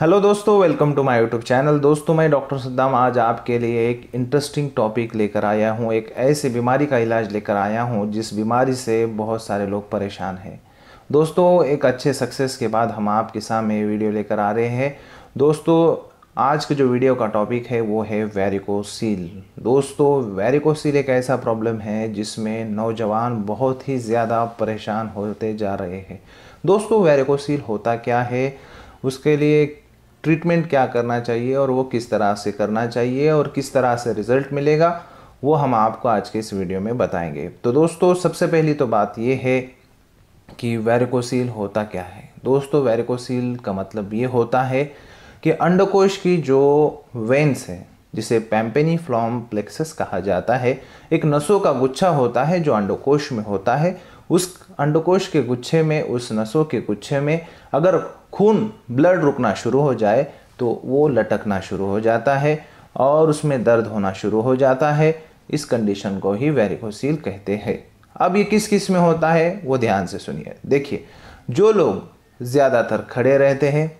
hello दोस्तों welcome to my YouTube channel दोस्तों मैं डॉक्टर सद्दाम आज आपके लिए एक इंटरेस्टिंग टॉपिक लेकर आया हूँ एक ऐसी बीमारी का इलाज लेकर आया हूँ जिस बीमारी से बहुत सारे लोग परेशान हैं दोस्तों एक अच्छे सक्सेस के बाद हम आपके सामने वीडियो लेकर आ रहे हैं दोस्तों आज के जो वीडियो का टॉपिक है वो है वेरिकोसील दोस्तों वेरिकोसील एक ऐसा प्रॉब्लम है जिसमें नौजवान बहुत ही ज़्यादा परेशान होते जा रहे हैं दोस्तों वेरिकोसील होता क्या है उसके लिए ट्रीटमेंट क्या करना चाहिए और वो किस तरह से करना चाहिए और किस तरह से रिज़ल्ट मिलेगा वो हम आपको आज के इस वीडियो में बताएंगे तो दोस्तों सबसे पहली तो बात ये है कि वेरिकोसील होता क्या है दोस्तों वेरिकोसील का मतलब ये होता है कि अंडकोश की जो वेंस है जिसे पैम्पेनी फ्लॉम प्लेक्सस कहा जाता है एक नसों का गुच्छा होता है जो अंडकोश में होता है उस अंडकोश के गुच्छे में उस नसों के गुच्छे में अगर खून ब्लड रुकना शुरू हो जाए तो वो लटकना शुरू हो जाता है और उसमें दर्द होना शुरू हो जाता है इस कंडीशन को ही वेरिकोसील कहते हैं अब ये किस किस में होता है वो ध्यान से सुनिए देखिए जो लोग ज़्यादातर खड़े रहते हैं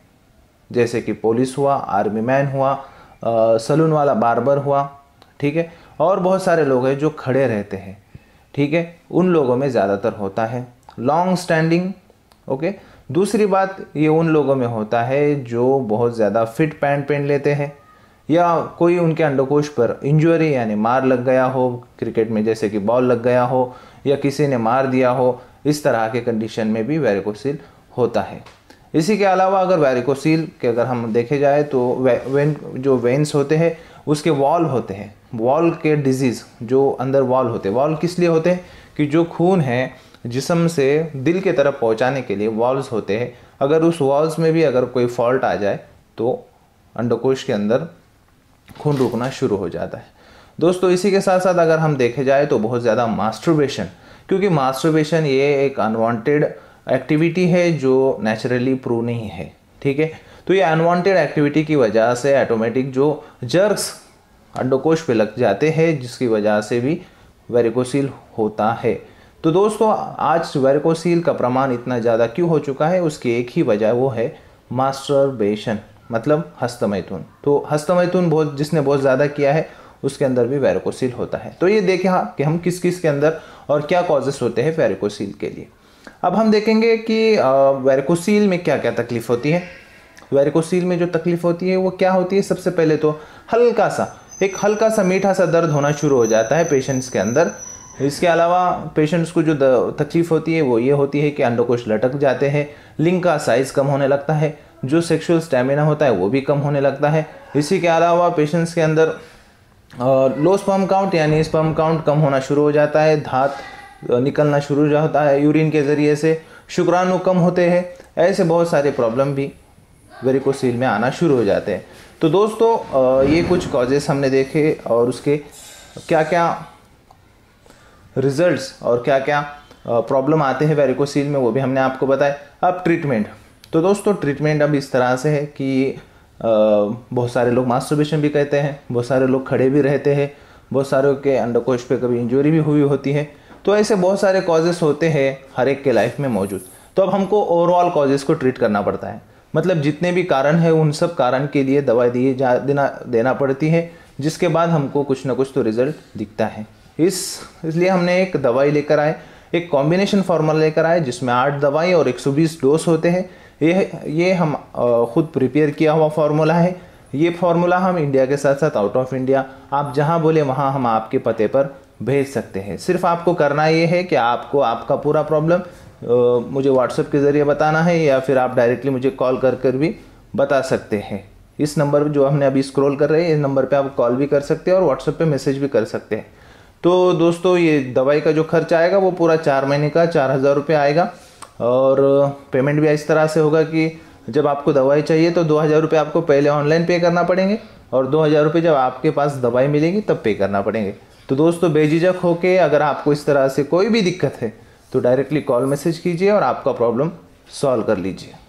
जैसे कि पुलिस हुआ आर्मी मैन हुआ सलून वाला बार्बर हुआ ठीक है और बहुत सारे लोग हैं जो खड़े रहते हैं ठीक है उन लोगों में ज़्यादातर होता है लॉन्ग स्टैंडिंग ओके दूसरी बात ये उन लोगों में होता है जो बहुत ज़्यादा फिट पैंट पहन लेते हैं या कोई उनके अंडकोश पर इंजरी यानी मार लग गया हो क्रिकेट में जैसे कि बॉल लग गया हो या किसी ने मार दिया हो इस तरह के कंडीशन में भी वेरिकोसील होता है इसी के अलावा अगर वेरिकोसील के अगर हम देखे जाए तो वे, वेन जो वेंस होते हैं उसके वॉल होते हैं वॉल के डिजीज़ जो अंदर वॉल होते हैं वॉल किस लिए होते हैं कि जो खून है जिसम से दिल के तरफ पहुंचाने के लिए वॉल्स होते हैं अगर उस वॉल्स में भी अगर कोई फॉल्ट आ जाए तो अंडकोश के अंदर खून रुकना शुरू हो जाता है दोस्तों इसी के साथ साथ अगर हम देखे जाए तो बहुत ज़्यादा मास्टरबेशन क्योंकि मास्टरबेशन ये एक अनवांटेड एक्टिविटी है जो नेचुरली प्रूव नहीं है ठीक है तो ये अनवांटेड एक्टिविटी की वजह से ऑटोमेटिक जो जर्क्स अंडकोश पे लग जाते हैं जिसकी वजह से भी वेरिकोसील होता है तो दोस्तों आज वेरिकोसील का प्रमाण इतना ज़्यादा क्यों हो चुका है उसकी एक ही वजह वो है मास्टरबेशन मतलब हस्तमैथुन तो हस्तमैथुन बहुत जिसने बहुत ज़्यादा किया है उसके अंदर भी वेरिकोसील होता है तो ये हाँ कि हम किस किस के अंदर और क्या कॉजेस होते हैं वेरिकोसील के लिए अब हम देखेंगे कि वेरिकोसील में क्या क्या तकलीफ़ होती है वेरिकोसील में जो तकलीफ़ होती है वो क्या होती है सबसे पहले तो हल्का सा एक हल्का सा मीठा सा दर्द होना शुरू हो जाता है पेशेंट्स के अंदर इसके अलावा पेशेंट्स को जो तकलीफ होती है वो ये होती है कि अंडोकोश लटक जाते हैं लिंग का साइज़ कम होने लगता है जो सेक्सुअल स्टेमिना होता है वो भी कम होने लगता है इसी के अलावा पेशेंट्स के अंदर लो स्पर्म काउंट यानी स्पर्म काउंट कम होना शुरू हो जाता है धात निकलना शुरू हो जाता है यूरिन के ज़रिए से शुक्राणु कम होते हैं ऐसे बहुत सारे प्रॉब्लम भी वेरिकोसील में आना शुरू हो जाते हैं तो दोस्तों ये कुछ कॉजेस हमने देखे और उसके क्या क्या रिजल्ट्स और क्या क्या प्रॉब्लम आते हैं वेरिकोसील में वो भी हमने आपको बताया अब ट्रीटमेंट तो दोस्तों ट्रीटमेंट अब इस तरह से है कि बहुत सारे लोग मास्टरबेशन भी कहते हैं बहुत सारे लोग खड़े भी रहते हैं बहुत सारे के अंडरकोश पे कभी इंजरी भी हुई होती है तो ऐसे बहुत सारे कॉजेस होते हैं हर एक के लाइफ में मौजूद तो अब हमको ओवरऑल कॉजेस को ट्रीट करना पड़ता है मतलब जितने भी कारण है उन सब कारण के लिए दवाई दिए जा देना देना पड़ती है जिसके बाद हमको कुछ ना कुछ तो रिजल्ट दिखता है इस इसलिए हमने एक दवाई लेकर आए एक कॉम्बिनेशन फार्मूला लेकर आए जिसमें आठ दवाई और 120 डोज होते हैं ये ये हम खुद प्रिपेयर किया हुआ फार्मूला है ये फार्मूला हम इंडिया के साथ साथ आउट ऑफ इंडिया आप जहाँ बोले वहाँ हम आपके पते पर भेज सकते हैं सिर्फ आपको करना ये है कि आपको आपका पूरा प्रॉब्लम मुझे व्हाट्सएप के ज़रिए बताना है या फिर आप डायरेक्टली मुझे कॉल कर कर भी बता सकते हैं इस नंबर जो हमने अभी स्क्रॉल कर रहे हैं इस नंबर पे आप कॉल भी कर सकते हैं और व्हाट्सएप पे मैसेज भी कर सकते हैं तो दोस्तों ये दवाई का जो खर्च आएगा वो पूरा चार महीने का चार हज़ार रुपये आएगा और पेमेंट भी इस तरह से होगा कि जब आपको दवाई चाहिए तो दो हज़ार रुपये आपको पहले ऑनलाइन पे करना पड़ेंगे और दो हज़ार रुपये जब आपके पास दवाई मिलेगी तब पे करना पड़ेंगे तो दोस्तों बेझिझक होके अगर आपको इस तरह से कोई भी दिक्कत है तो डायरेक्टली कॉल मैसेज कीजिए और आपका प्रॉब्लम सॉल्व कर लीजिए